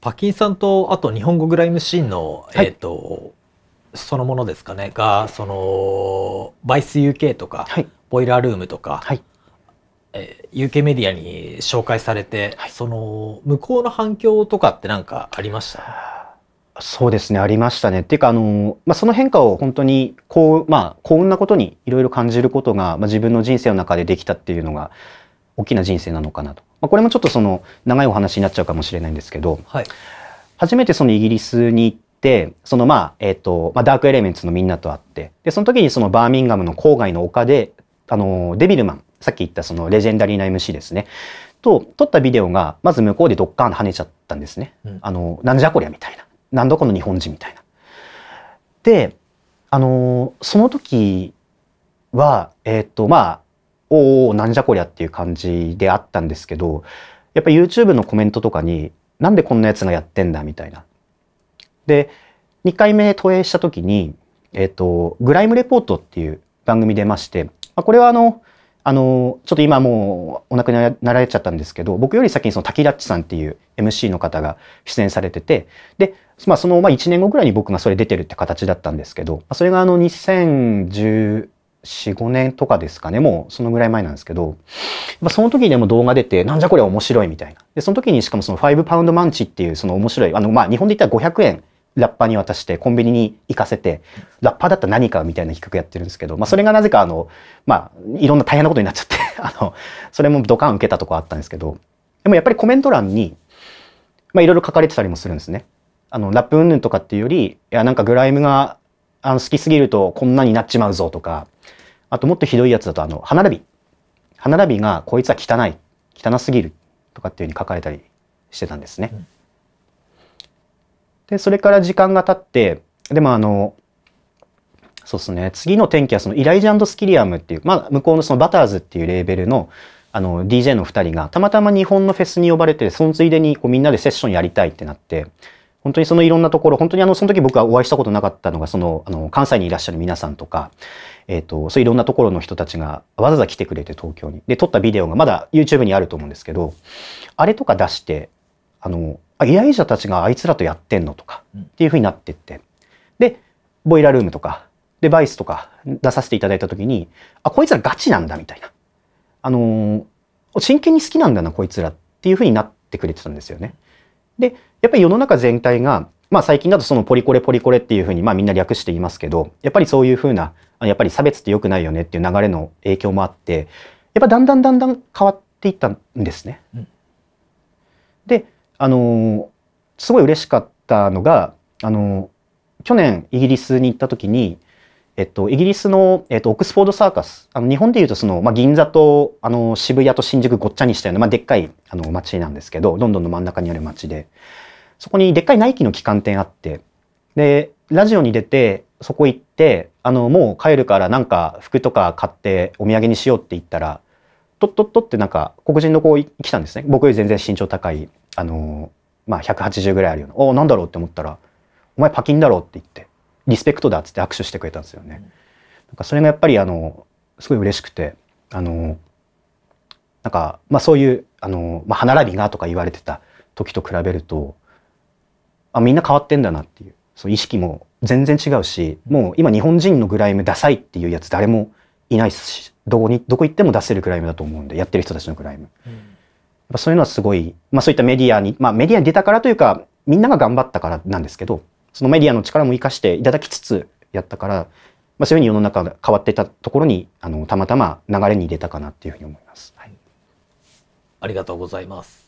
パキンさんとあと日本語グライムシーンの、はい、えっ、ー、とそのものですかねがそのバイス UK とか、はい、ボイラールームとか、はいえー、UK メディアに紹介されて、はい、その向こうの反響とかって何かありましたそうですねありましたねっていうかあの、まあ、その変化を本当にこう、まあ、幸運なことにいろいろ感じることが、まあ、自分の人生の中でできたっていうのが大きな人生なのかなと。まあ、これもちょっとその長いお話になっちゃうかもしれないんですけど、はい、初めてそのイギリスに行って、そのまあ、えっ、ー、と、まあ、ダークエレメンツのみんなと会って、で、その時にそのバーミンガムの郊外の丘で、あの、デビルマン、さっき言ったそのレジェンダリーな MC ですね。と、撮ったビデオが、まず向こうでドッカーン跳ねちゃったんですね。うん、あの、なんじゃこりゃみたいな。なんこの日本人みたいな。で、あの、その時は、えっ、ー、と、まあ、おおなんじゃこりゃっていう感じであったんですけどやっぱ YouTube のコメントとかになんでこんなやつがやってんだみたいな。で2回目投影した時に、えーと「グライムレポート」っていう番組出まして、まあ、これはあのあのちょっと今もうお亡くなりになられちゃったんですけど僕より先にその滝ラッチさんっていう MC の方が出演されててで、まあ、そのまあ1年後ぐらいに僕がそれ出てるって形だったんですけどそれがあの2010 4、5年とかですかね。もうそのぐらい前なんですけど、まあ、その時にでも動画出て、なんじゃこりゃ面白いみたいな。で、その時にしかもその5パウンドマンチっていうその面白い、あの、まあ日本で言ったら500円ラッパーに渡してコンビニに行かせて、ラッパーだったら何かみたいな企画やってるんですけど、まあそれがなぜかあの、まあいろんな大変なことになっちゃって あの、それもドカン受けたとこあったんですけど、でもやっぱりコメント欄に、まあいろいろ書かれてたりもするんですね。あの、ラップ云々とかっていうより、いやなんかグライムがあの好きすぎるとこんなになっちまうぞとか、あともっとひどいやつだとあの歯並び歯並びがこいつは汚い汚すぎるとかっていうふうに書かれたりしてたんですね。でそれから時間が経ってでもあのそうですね次の天気はそのイライジスキリアムっていう、まあ、向こうのそのバターズっていうレーベルのあの DJ の2人がたまたま日本のフェスに呼ばれてそのついでにこうみんなでセッションやりたいってなって本当にそのいろんなところ、本当にあの、その時僕はお会いしたことなかったのが、その、あの、関西にいらっしゃる皆さんとか、えっ、ー、と、そういろんなところの人たちがわざわざ来てくれて東京に。で、撮ったビデオがまだ YouTube にあると思うんですけど、あれとか出して、あの、依頼者たちがあいつらとやってんのとか、っていうふうになってって。で、ボイラルームとか、で、バイスとか出させていただいた時に、あ、こいつらガチなんだみたいな。あの、真剣に好きなんだな、こいつらっていうふうになってくれてたんですよね。でやっぱり世の中全体が、まあ、最近だとそのポリコレポリコレっていうふうにまあみんな略して言いますけどやっぱりそういうふうなやっぱり差別って良くないよねっていう流れの影響もあってやっぱだんだんだんだん変わっていったんですね。うん、であのすごい嬉しかったのがあの去年イギリスに行った時にえっと、イギリスの、えっと、オックスフォードサーカス。あの、日本でいうとその、まあ、銀座と、あの、渋谷と新宿ごっちゃにしたような、まあ、でっかい、あの、街なんですけど、ロンドンの真ん中にある街で、そこにでっかいナイキの旗艦店あって、で、ラジオに出て、そこ行って、あの、もう帰るからなんか服とか買ってお土産にしようって言ったら、とっとっとってなんか黒人の子来たんですね。僕より全然身長高い、あの、まあ、180ぐらいあるような。おなんだろうって思ったら、お前パキンだろうって言って。リスペクトだっつって握手してくれたんですよね。なんかそれがやっぱりあのすごい嬉しくてあのなんか、まあ、そういうあの、まあ、歯並びがとか言われてた時と比べるとあみんな変わってんだなっていうそう意識も全然違うしもう今日本人のグライムダサいっていうやつ誰もいないしどこにどこ行っても出せるグライムだと思うんでやってる人たちのグライム。うん、やっぱそういうのはすごい、まあ、そういったメディアに、まあ、メディアに出たからというかみんなが頑張ったからなんですけどそのメディアの力も生かしていただきつつやったから、まあ、そういうふうに世の中が変わっていたところにあのたまたま流れに入れたかなっていうふうに思います。はい、ありがとうございます。